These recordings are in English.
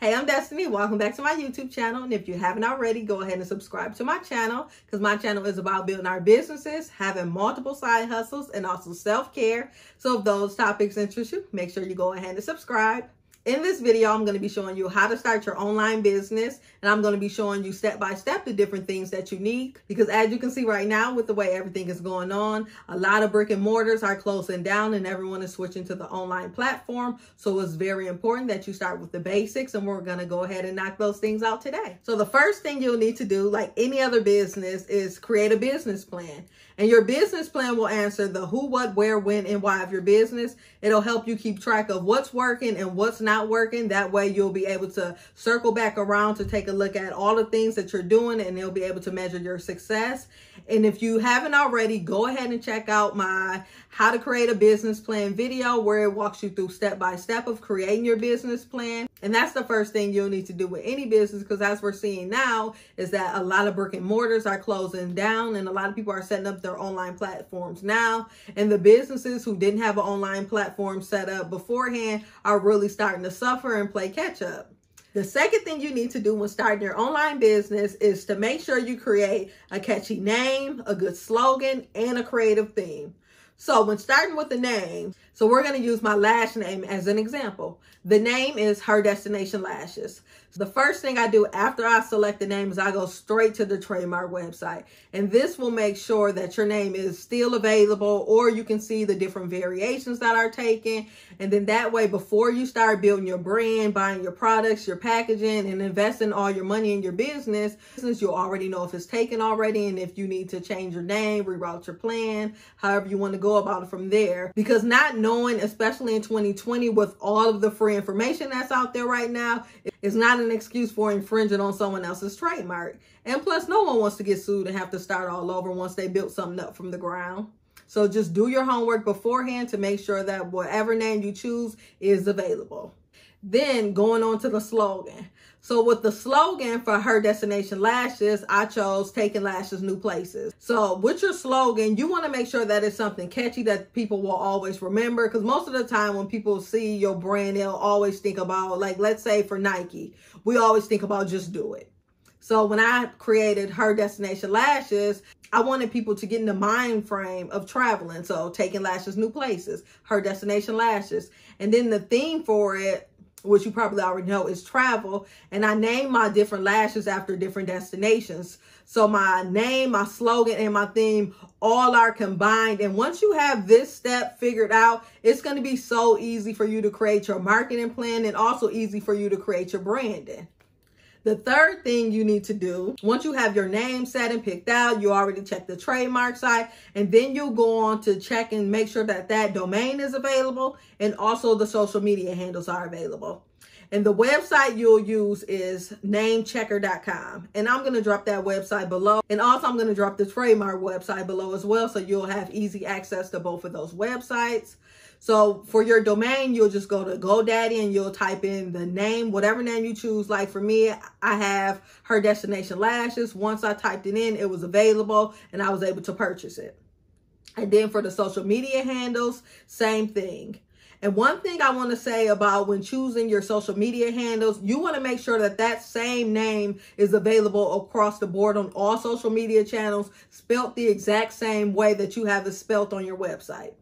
Hey, I'm Destiny. Welcome back to my YouTube channel. And if you haven't already, go ahead and subscribe to my channel because my channel is about building our businesses, having multiple side hustles, and also self-care. So if those topics interest you, make sure you go ahead and subscribe. In this video, I'm going to be showing you how to start your online business and I'm going to be showing you step by step the different things that you need because as you can see right now with the way everything is going on, a lot of brick and mortars are closing down and everyone is switching to the online platform. So it's very important that you start with the basics and we're going to go ahead and knock those things out today. So the first thing you'll need to do, like any other business, is create a business plan. And your business plan will answer the who, what, where, when, and why of your business. It'll help you keep track of what's working and what's not working. That way you'll be able to circle back around to take a look at all the things that you're doing and they'll be able to measure your success. And if you haven't already, go ahead and check out my how to create a business plan video where it walks you through step by step of creating your business plan and that's the first thing you'll need to do with any business because as we're seeing now is that a lot of brick and mortars are closing down and a lot of people are setting up their online platforms now. And the businesses who didn't have an online platform set up beforehand are really starting to suffer and play catch up. The second thing you need to do when starting your online business is to make sure you create a catchy name, a good slogan, and a creative theme. So when starting with the name, so we're going to use my lash name as an example. The name is Her Destination Lashes. The first thing I do after I select the name is I go straight to the trademark website. And this will make sure that your name is still available or you can see the different variations that are taken. And then that way, before you start building your brand, buying your products, your packaging, and investing all your money in your business, since you already know if it's taken already and if you need to change your name, reroute your plan, however you want to go about it from there. Because not knowing knowing, especially in 2020, with all of the free information that's out there right now, is not an excuse for infringing on someone else's trademark. And plus, no one wants to get sued and have to start all over once they built something up from the ground. So just do your homework beforehand to make sure that whatever name you choose is available. Then going on to the slogan. So with the slogan for Her Destination Lashes, I chose Taking Lashes New Places. So with your slogan, you want to make sure that it's something catchy that people will always remember. Because most of the time when people see your brand, they'll always think about, like, let's say for Nike, we always think about just do it. So when I created Her Destination Lashes, I wanted people to get in the mind frame of traveling. So taking lashes new places, her destination lashes. And then the theme for it which you probably already know is travel. And I name my different lashes after different destinations. So my name, my slogan, and my theme all are combined. And once you have this step figured out, it's going to be so easy for you to create your marketing plan and also easy for you to create your branding. The third thing you need to do, once you have your name set and picked out, you already check the trademark site, and then you go on to check and make sure that that domain is available and also the social media handles are available. And the website you'll use is namechecker.com. And I'm going to drop that website below. And also I'm going to drop the trademark website below as well. So you'll have easy access to both of those websites. So for your domain, you'll just go to GoDaddy and you'll type in the name, whatever name you choose. Like for me, I have her destination lashes. Once I typed it in, it was available and I was able to purchase it. And then for the social media handles, same thing. And one thing I want to say about when choosing your social media handles, you want to make sure that that same name is available across the board on all social media channels, spelt the exact same way that you have it spelt on your website.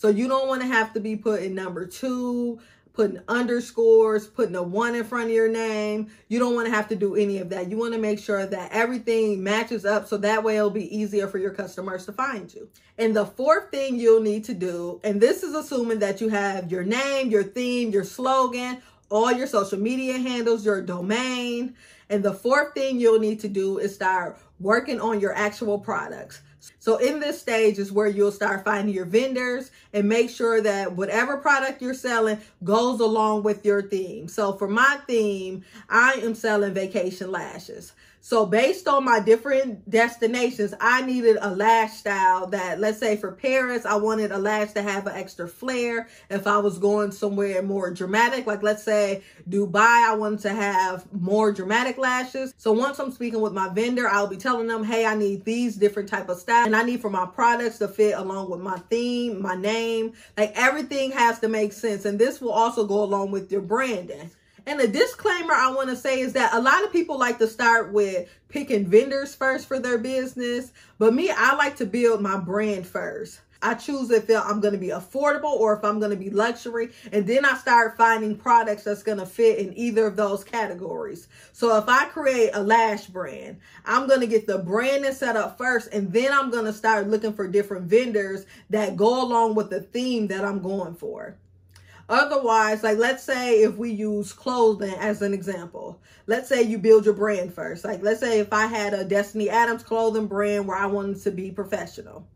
So you don't want to have to be putting number two, putting underscores, putting a one in front of your name. You don't want to have to do any of that. You want to make sure that everything matches up so that way it'll be easier for your customers to find you. And the fourth thing you'll need to do, and this is assuming that you have your name, your theme, your slogan, all your social media handles, your domain. And the fourth thing you'll need to do is start working on your actual products. So in this stage is where you'll start finding your vendors and make sure that whatever product you're selling goes along with your theme. So for my theme, I am selling vacation lashes. So based on my different destinations, I needed a lash style that, let's say for Paris, I wanted a lash to have an extra flair. If I was going somewhere more dramatic, like let's say Dubai, I wanted to have more dramatic lashes. So once I'm speaking with my vendor, I'll be telling them, hey, I need these different type of styles and I need for my products to fit along with my theme, my name, like everything has to make sense. And this will also go along with your branding. And the disclaimer I want to say is that a lot of people like to start with picking vendors first for their business. But me, I like to build my brand first. I choose if I'm going to be affordable or if I'm going to be luxury. And then I start finding products that's going to fit in either of those categories. So if I create a lash brand, I'm going to get the branding set up first. And then I'm going to start looking for different vendors that go along with the theme that I'm going for. Otherwise, like let's say if we use clothing as an example, let's say you build your brand first. Like let's say if I had a Destiny Adams clothing brand where I wanted to be professional.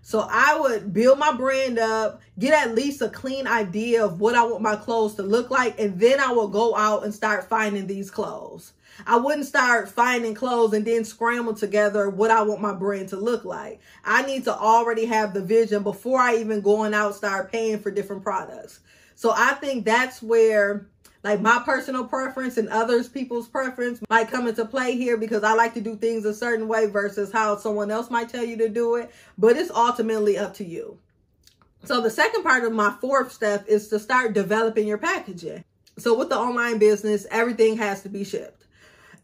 So I would build my brand up, get at least a clean idea of what I want my clothes to look like, and then I will go out and start finding these clothes. I wouldn't start finding clothes and then scramble together what I want my brand to look like. I need to already have the vision before I even going out start paying for different products. So I think that's where like my personal preference and others people's preference might come into play here because I like to do things a certain way versus how someone else might tell you to do it, but it's ultimately up to you. So the second part of my fourth step is to start developing your packaging. So with the online business, everything has to be shipped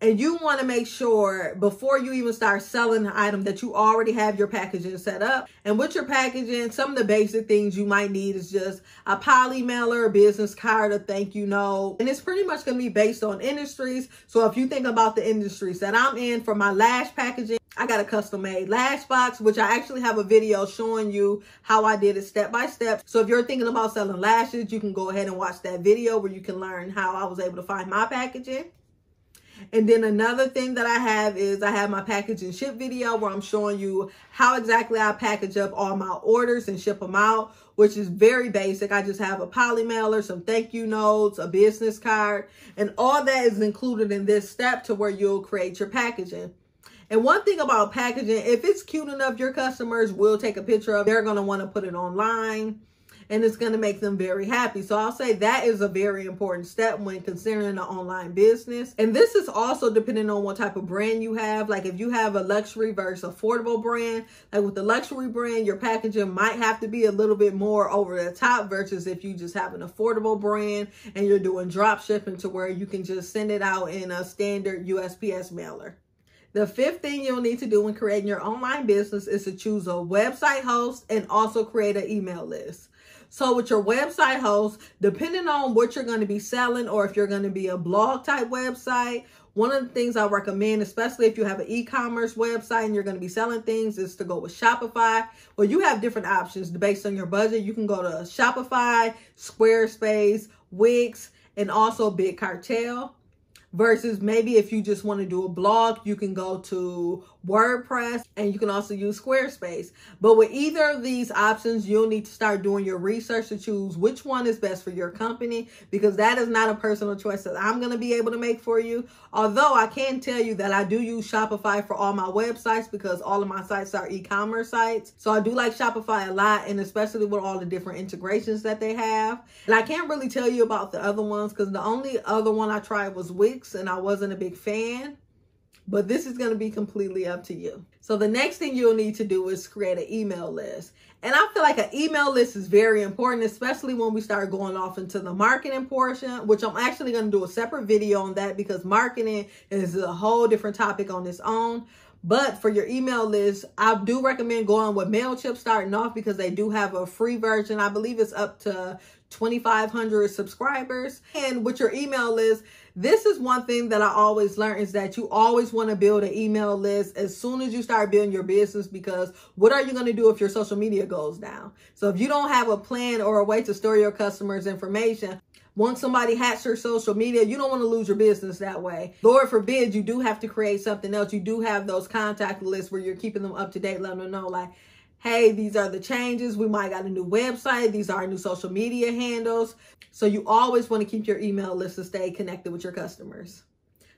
and you want to make sure before you even start selling the item that you already have your packaging set up. And with your packaging, some of the basic things you might need is just a poly mailer, a business card, a thank you note. And it's pretty much going to be based on industries. So if you think about the industries that I'm in for my lash packaging, I got a custom made lash box, which I actually have a video showing you how I did it step by step. So if you're thinking about selling lashes, you can go ahead and watch that video where you can learn how I was able to find my packaging. And then another thing that I have is I have my package and ship video where I'm showing you how exactly I package up all my orders and ship them out, which is very basic. I just have a poly mailer, some thank you notes, a business card, and all that is included in this step to where you'll create your packaging. And one thing about packaging, if it's cute enough, your customers will take a picture of it. They're going to want to put it online and it's going to make them very happy. So I'll say that is a very important step when considering an online business. And this is also depending on what type of brand you have. Like if you have a luxury versus affordable brand, like with the luxury brand, your packaging might have to be a little bit more over the top versus if you just have an affordable brand and you're doing drop shipping to where you can just send it out in a standard USPS mailer. The fifth thing you'll need to do when creating your online business is to choose a website host and also create an email list. So with your website host, depending on what you're going to be selling or if you're going to be a blog type website, one of the things I recommend, especially if you have an e-commerce website and you're going to be selling things, is to go with Shopify. Well, you have different options based on your budget. You can go to Shopify, Squarespace, Wix, and also Big Cartel versus maybe if you just want to do a blog, you can go to WordPress and you can also use Squarespace. But with either of these options, you'll need to start doing your research to choose which one is best for your company because that is not a personal choice that I'm going to be able to make for you. Although I can tell you that I do use Shopify for all my websites because all of my sites are e-commerce sites. So I do like Shopify a lot and especially with all the different integrations that they have. And I can't really tell you about the other ones because the only other one I tried was Wix and I wasn't a big fan, but this is going to be completely up to you. So the next thing you'll need to do is create an email list. And I feel like an email list is very important, especially when we start going off into the marketing portion, which I'm actually going to do a separate video on that because marketing is a whole different topic on its own. But for your email list, I do recommend going with MailChimp starting off because they do have a free version. I believe it's up to 2,500 subscribers. And with your email list, this is one thing that I always learn is that you always want to build an email list as soon as you start building your business because what are you going to do if your social media goes down? So if you don't have a plan or a way to store your customers' information, once somebody hacks your social media, you don't want to lose your business that way. Lord forbid, you do have to create something else. You do have those contact lists where you're keeping them up to date, letting them know, like, hey, these are the changes. We might got a new website. These are new social media handles. So you always want to keep your email list to stay connected with your customers.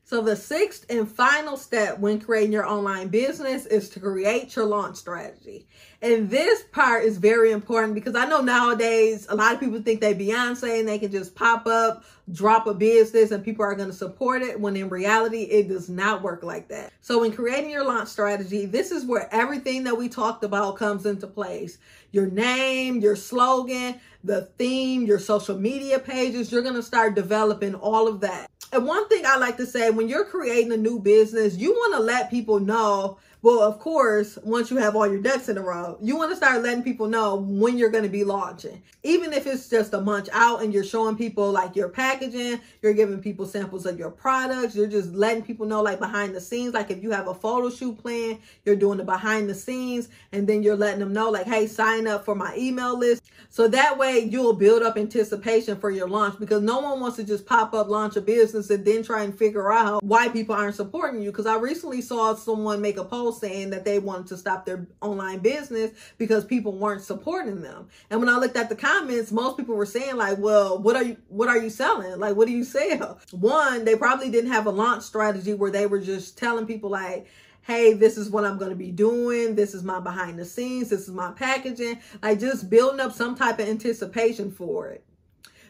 So the sixth and final step when creating your online business is to create your launch strategy. And this part is very important because I know nowadays a lot of people think they Beyonce and they can just pop up, drop a business and people are going to support it when in reality it does not work like that. So in creating your launch strategy, this is where everything that we talked about comes into place. Your name, your slogan, the theme, your social media pages, you're going to start developing all of that. And one thing I like to say when you're creating a new business, you want to let people know well, of course, once you have all your ducks in a row, you want to start letting people know when you're going to be launching. Even if it's just a month out and you're showing people like your packaging, you're giving people samples of your products, you're just letting people know like behind the scenes, like if you have a photo shoot plan, you're doing the behind the scenes and then you're letting them know like, hey, sign up for my email list. So that way you'll build up anticipation for your launch because no one wants to just pop up, launch a business and then try and figure out why people aren't supporting you. Because I recently saw someone make a post saying that they wanted to stop their online business because people weren't supporting them. And when I looked at the comments, most people were saying like, well, what are you, what are you selling? Like, what do you sell? One, they probably didn't have a launch strategy where they were just telling people like, hey, this is what I'm going to be doing. This is my behind the scenes. This is my packaging. Like just building up some type of anticipation for it.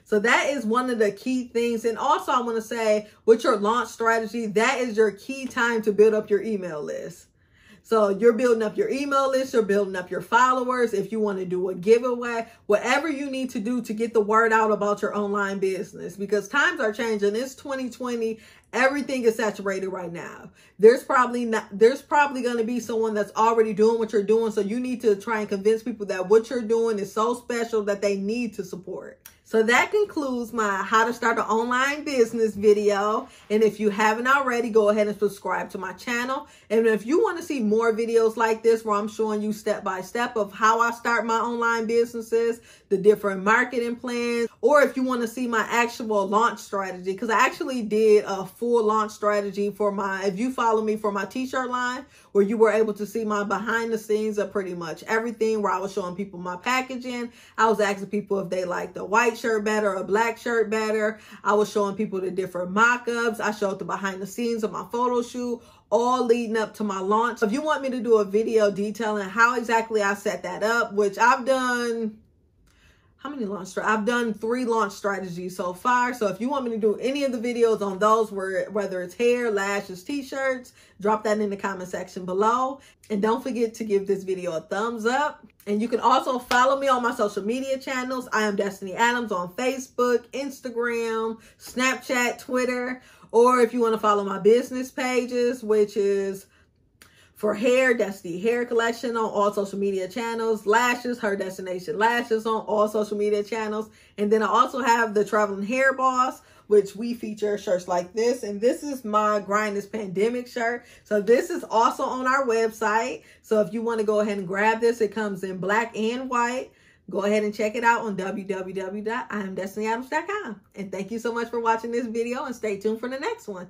So that is one of the key things. And also I want to say with your launch strategy, that is your key time to build up your email list. So you're building up your email list, you're building up your followers. If you want to do a giveaway, whatever you need to do to get the word out about your online business, because times are changing. It's 2020 everything is saturated right now there's probably not there's probably going to be someone that's already doing what you're doing so you need to try and convince people that what you're doing is so special that they need to support so that concludes my how to start an online business video. And if you haven't already, go ahead and subscribe to my channel. And if you want to see more videos like this where I'm showing you step by step of how I start my online businesses, the different marketing plans, or if you want to see my actual launch strategy, because I actually did a full launch strategy for my, if you follow me for my t-shirt line, where you were able to see my behind the scenes of pretty much everything where I was showing people my packaging. I was asking people if they liked the white white shirt better, a black shirt better. I was showing people the different mock-ups. I showed the behind the scenes of my photo shoot, all leading up to my launch. If you want me to do a video detailing how exactly I set that up, which I've done how many launch I've done three launch strategies so far. So if you want me to do any of the videos on those, where whether it's hair, lashes, t-shirts, drop that in the comment section below. And don't forget to give this video a thumbs up. And you can also follow me on my social media channels. I am Destiny Adams on Facebook, Instagram, Snapchat, Twitter. Or if you want to follow my business pages, which is for hair, Destiny Hair Collection on all social media channels. Lashes, Her Destination Lashes on all social media channels. And then I also have the Traveling Hair Boss, which we feature shirts like this. And this is my Grind This Pandemic shirt. So this is also on our website. So if you want to go ahead and grab this, it comes in black and white. Go ahead and check it out on www.imdestinyadams.com. And thank you so much for watching this video and stay tuned for the next one.